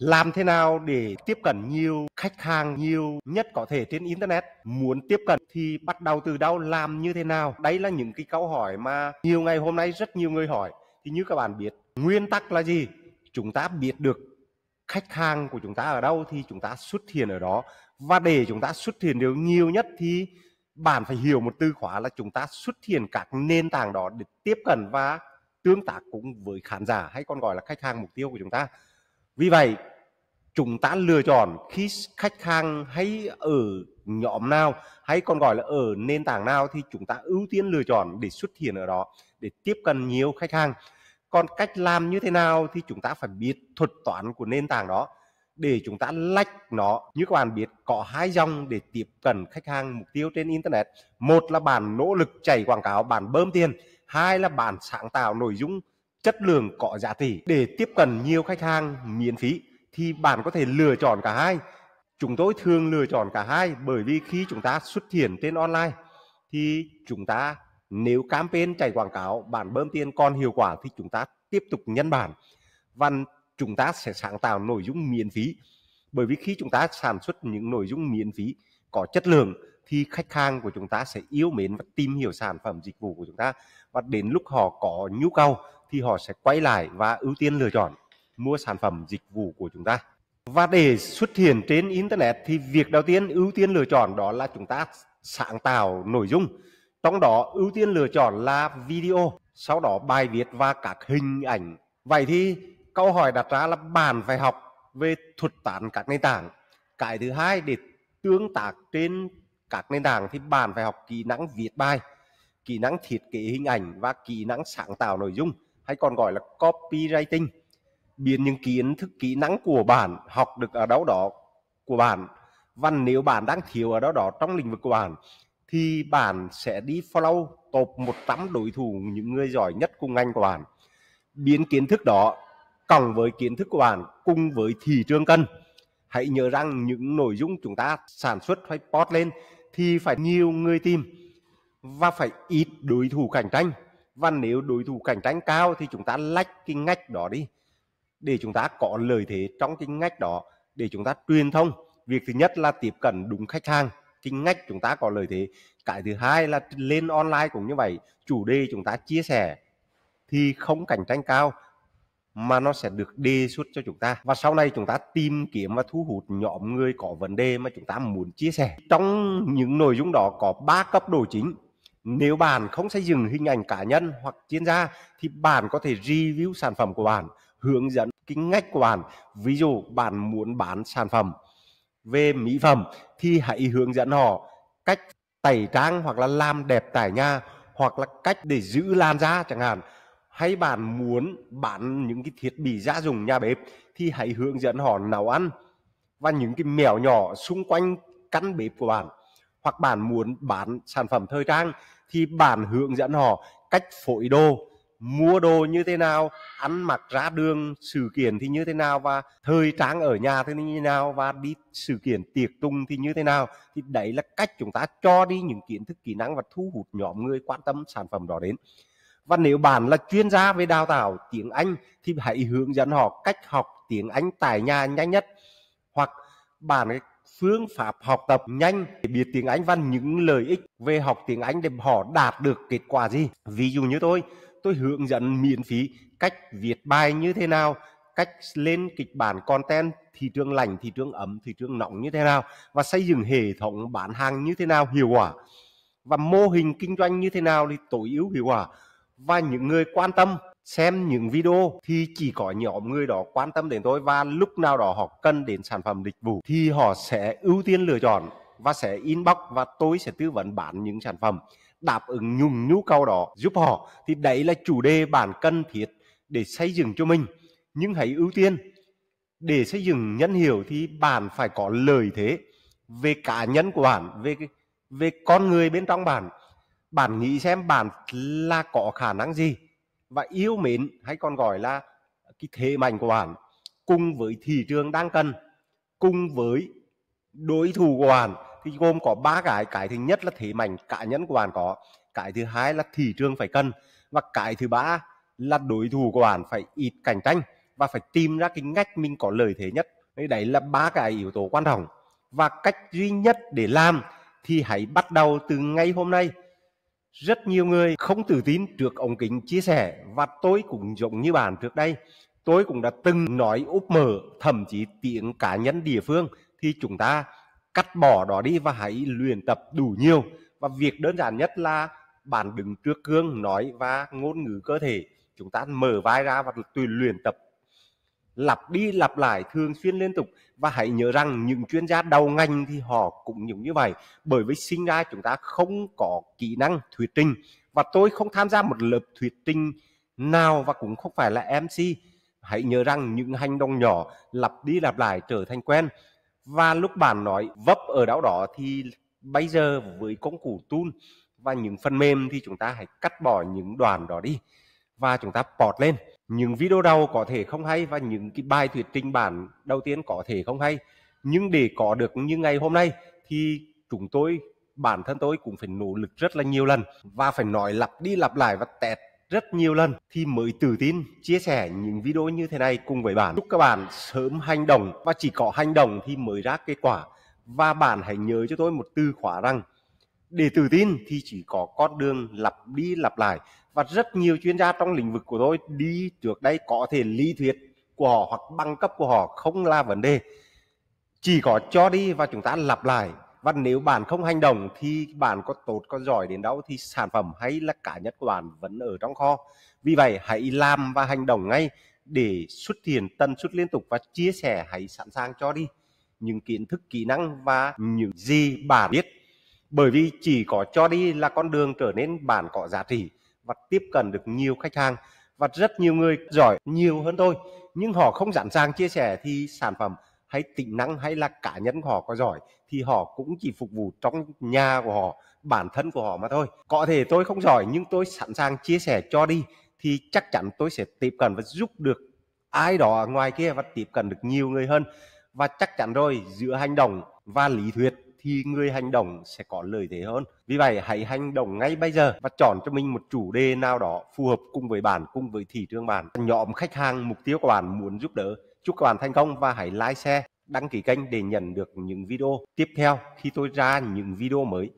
làm thế nào để tiếp cận nhiều khách hàng nhiều nhất có thể trên internet muốn tiếp cận thì bắt đầu từ đâu làm như thế nào đấy là những cái câu hỏi mà nhiều ngày hôm nay rất nhiều người hỏi thì như các bạn biết nguyên tắc là gì chúng ta biết được khách hàng của chúng ta ở đâu thì chúng ta xuất hiện ở đó và để chúng ta xuất hiện được nhiều nhất thì bạn phải hiểu một từ khóa là chúng ta xuất hiện các nền tảng đó để tiếp cận và tương tác cũng với khán giả hay còn gọi là khách hàng mục tiêu của chúng ta vì vậy chúng ta lựa chọn khi khách hàng hay ở nhóm nào hay còn gọi là ở nền tảng nào thì chúng ta ưu tiên lựa chọn để xuất hiện ở đó để tiếp cận nhiều khách hàng còn cách làm như thế nào thì chúng ta phải biết thuật toán của nền tảng đó để chúng ta lách nó như các bạn biết có hai dòng để tiếp cận khách hàng mục tiêu trên internet một là bạn nỗ lực chạy quảng cáo bạn bơm tiền hai là bạn sáng tạo nội dung chất lượng có giá trị để tiếp cận nhiều khách hàng miễn phí thì bạn có thể lựa chọn cả hai. Chúng tôi thường lựa chọn cả hai bởi vì khi chúng ta xuất hiện trên online thì chúng ta nếu campaign chạy quảng cáo bạn bơm tiền còn hiệu quả thì chúng ta tiếp tục nhân bản và chúng ta sẽ sáng tạo nội dung miễn phí bởi vì khi chúng ta sản xuất những nội dung miễn phí có chất lượng thì khách hàng của chúng ta sẽ yêu mến và tìm hiểu sản phẩm dịch vụ của chúng ta và đến lúc họ có nhu cầu thì họ sẽ quay lại và ưu tiên lựa chọn mua sản phẩm dịch vụ của chúng ta. Và để xuất hiện trên Internet thì việc đầu tiên ưu tiên lựa chọn đó là chúng ta sáng tạo nội dung. Trong đó ưu tiên lựa chọn là video, sau đó bài viết và các hình ảnh. Vậy thì câu hỏi đặt ra là bạn phải học về thuật toán các nền tảng. Cái thứ hai để tương tác trên các nền tảng thì bạn phải học kỹ năng viết bài, kỹ năng thiết kế hình ảnh và kỹ năng sáng tạo nội dung hay còn gọi là copywriting biến những kiến thức kỹ năng của bạn học được ở đâu đó của bạn và nếu bạn đang thiếu ở đâu đó trong lĩnh vực của bạn thì bạn sẽ đi follow top 100 đối thủ những người giỏi nhất cùng ngành của bạn biến kiến thức đó cộng với kiến thức của bạn cùng với thị trường cân hãy nhớ rằng những nội dung chúng ta sản xuất hay post lên thì phải nhiều người tìm và phải ít đối thủ cạnh tranh và nếu đối thủ cạnh tranh cao thì chúng ta lách cái ngách đó đi để chúng ta có lợi thế trong cái ngách đó để chúng ta truyền thông việc thứ nhất là tiếp cận đúng khách hàng cái ngách chúng ta có lợi thế cái thứ hai là lên online cũng như vậy chủ đề chúng ta chia sẻ thì không cạnh tranh cao mà nó sẽ được đề xuất cho chúng ta và sau này chúng ta tìm kiếm và thu hút nhóm người có vấn đề mà chúng ta muốn chia sẻ trong những nội dung đó có ba cấp độ chính nếu bạn không xây dựng hình ảnh cá nhân hoặc chuyên gia thì bạn có thể review sản phẩm của bạn hướng dẫn cái ngách của bạn ví dụ bạn muốn bán sản phẩm về mỹ phẩm thì hãy hướng dẫn họ cách tẩy trang hoặc là làm đẹp tại nhà hoặc là cách để giữ làn da chẳng hạn hay bạn muốn bán những cái thiết bị gia dụng nhà bếp thì hãy hướng dẫn họ nấu ăn và những cái mèo nhỏ xung quanh căn bếp của bạn hoặc bạn muốn bán sản phẩm thời trang thì bạn hướng dẫn họ cách phối đồ mua đồ như thế nào ăn mặc ra đường sự kiện thì như thế nào và thời trang ở nhà thì như thế nào và đi sự kiện tiệc tùng thì như thế nào thì đấy là cách chúng ta cho đi những kiến thức kỹ năng và thu hút nhóm người quan tâm sản phẩm đó đến và nếu bạn là chuyên gia về đào tạo tiếng Anh thì hãy hướng dẫn họ cách học tiếng Anh tại nhà nhanh nhất hoặc bản phương pháp học tập nhanh để biết tiếng Anh và những lợi ích về học tiếng Anh để họ đạt được kết quả gì. Ví dụ như tôi, tôi hướng dẫn miễn phí cách viết bài như thế nào cách lên kịch bản content thị trường lành thị trường ấm thị trường nóng như thế nào và xây dựng hệ thống bán hàng như thế nào hiệu quả và mô hình kinh doanh như thế nào thì tối ưu hiệu quả và những người quan tâm xem những video thì chỉ có nhóm người đó quan tâm đến tôi và lúc nào đó họ cần đến sản phẩm dịch vụ thì họ sẽ ưu tiên lựa chọn và sẽ inbox và tôi sẽ tư vấn bán những sản phẩm đáp ứng nhùng nhu cầu đó giúp họ thì đấy là chủ đề bản cần thiết để xây dựng cho mình nhưng hãy ưu tiên để xây dựng nhân hiệu thì bạn phải có lợi thế về cá nhân của bạn về về con người bên trong bạn bạn nghĩ xem bạn là có khả năng gì và yêu mến hay còn gọi là cái thế mạnh của bạn cùng với thị trường đang cần cùng với đối thủ của bạn thì gồm có ba cái cái thứ nhất là thế mạnh cá nhân của bạn có cái thứ hai là thị trường phải cần và cái thứ ba là đối thủ của bạn phải ít cạnh tranh và phải tìm ra cái ngách mình có lợi thế nhất đấy là ba cái yếu tố quan trọng và cách duy nhất để làm thì hãy bắt đầu từ ngay hôm nay rất nhiều người không tự tin trước ống kính chia sẻ và tôi cũng giống như bạn trước đây tôi cũng đã từng nói úp mở thậm chí tiếng cá nhân địa phương thì chúng ta cắt bỏ đó đi và hãy luyện tập đủ nhiều và việc đơn giản nhất là bạn đứng trước gương nói và ngôn ngữ cơ thể chúng ta mở vai ra và tùy luyện tập lặp đi lặp lại thường xuyên liên tục và hãy nhớ rằng những chuyên gia đầu ngành thì họ cũng giống như vậy bởi vì sinh ra chúng ta không có kỹ năng thuyết trình và tôi không tham gia một lớp thuyết trình nào và cũng không phải là MC hãy nhớ rằng những hành động nhỏ lặp đi lặp lại trở thành quen và lúc bạn nói vấp ở đâu đó thì bây giờ với công cụ tool và những phần mềm thì chúng ta hãy cắt bỏ những đoạn đó đi và chúng ta port lên những video đầu có thể không hay và những cái bài thuyết trình bản đầu tiên có thể không hay nhưng để có được như ngày hôm nay thì chúng tôi bản thân tôi cũng phải nỗ lực rất là nhiều lần và phải nói lặp đi lặp lại và tẹt rất nhiều lần thì mới tự tin chia sẻ những video như thế này cùng với bạn. Chúc các bạn sớm hành động và chỉ có hành động thì mới ra kết quả. Và bạn hãy nhớ cho tôi một từ khóa rằng để tự tin thì chỉ có con đường lặp đi lặp lại và rất nhiều chuyên gia trong lĩnh vực của tôi đi trước đây có thể lý thuyết của họ hoặc băng cấp của họ không là vấn đề chỉ có cho đi và chúng ta lặp lại và nếu bạn không hành động thì bạn có tốt có giỏi đến đâu thì sản phẩm hay là cả nhân của bạn vẫn ở trong kho vì vậy hãy làm và hành động ngay để xuất hiện tần suất liên tục và chia sẻ hãy sẵn sàng cho đi những kiến thức kỹ năng và những gì bạn biết bởi vì chỉ có cho đi là con đường trở nên bạn có giá trị và tiếp cận được nhiều khách hàng và rất nhiều người giỏi nhiều hơn tôi nhưng họ không sẵn sàng chia sẻ thì sản phẩm hay tính năng hay là cá nhân họ có giỏi thì họ cũng chỉ phục vụ trong nhà của họ bản thân của họ mà thôi có thể tôi không giỏi nhưng tôi sẵn sàng chia sẻ cho đi thì chắc chắn tôi sẽ tiếp cận và giúp được ai đó ở ngoài kia và tiếp cận được nhiều người hơn và chắc chắn rồi giữa hành động và lý thuyết thì người hành động sẽ có lợi thế hơn vì vậy hãy hành động ngay bây giờ và chọn cho mình một chủ đề nào đó phù hợp cùng với bạn cùng với thị trường bạn nhóm khách hàng mục tiêu của bạn muốn giúp đỡ Chúc các bạn thành công và hãy like, share, đăng ký kênh để nhận được những video tiếp theo khi tôi ra những video mới.